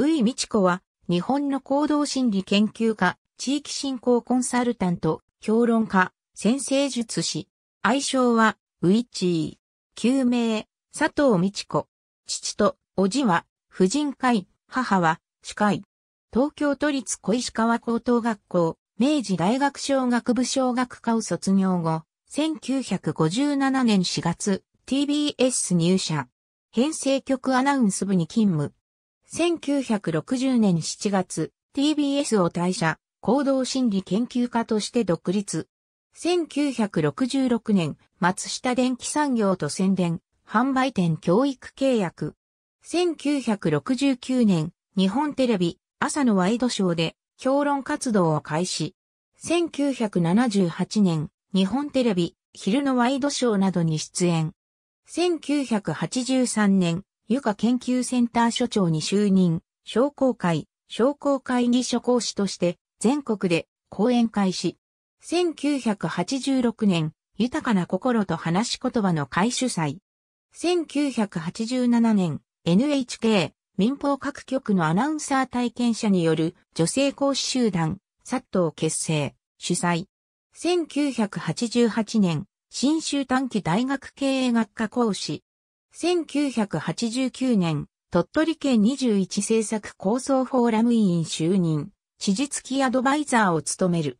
宇井美智子は、日本の行動心理研究家、地域振興コンサルタント、評論家、先生術師。愛称は、ウイチー。旧名、佐藤美智子。父と、おじは、婦人会、母は、司会。東京都立小石川高等学校、明治大学小学部小学科を卒業後、1957年4月、TBS 入社。編成局アナウンス部に勤務。1960年7月、TBS を退社、行動心理研究家として独立。1966年、松下電気産業と宣伝、販売店教育契約。1969年、日本テレビ、朝のワイドショーで、評論活動を開始。1978年、日本テレビ、昼のワイドショーなどに出演。1983年、油化研究センター所長に就任、商工会、商工会議所講師として全国で講演開始。1986年、豊かな心と話し言葉の会主催。1987年、NHK 民放各局のアナウンサー体験者による女性講師集団、サットを結成、主催。1988年、新州短期大学経営学科講師、1989年、鳥取県21政策構想フォーラム委員就任、知事付きアドバイザーを務める。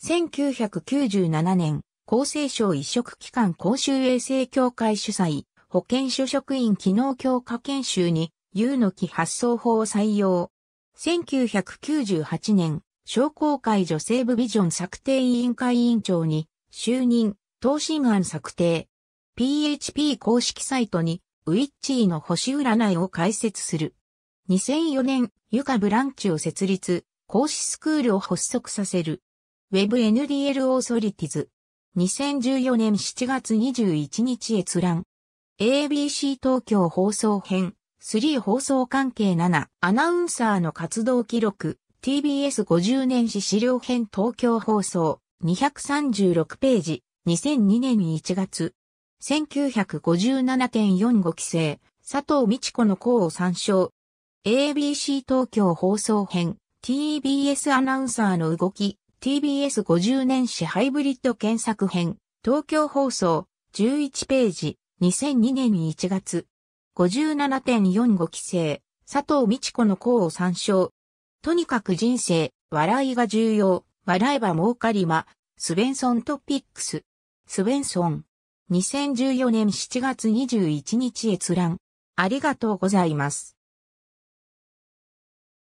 1997年、厚生省移植機関公衆衛生協会主催、保健所職員機能強化研修に、有の木発想法を採用。1998年、商工会女性部ビジョン策定委員会委員長に、就任、答申案策定、PHP 公式サイトに、ウィッチーの星占いを開設する。2004年、ユカブランチを設立、講師スクールを発足させる。WebNDL オーソリティズ。2014年7月21日閲覧。ABC 東京放送編。3放送関係7。アナウンサーの活動記録。TBS50 年史資料編東京放送。236ページ。2002年1月。1957.45期生、佐藤美智子の項を参照。ABC 東京放送編、TBS アナウンサーの動き、TBS50 年史ハイブリッド検索編、東京放送、11ページ、2002年1月。57.45期生、佐藤美智子の項を参照。とにかく人生、笑いが重要、笑えば儲かりま、スベンソントピックス。スベンソン。2014年7月21日閲覧。ありがとうございます。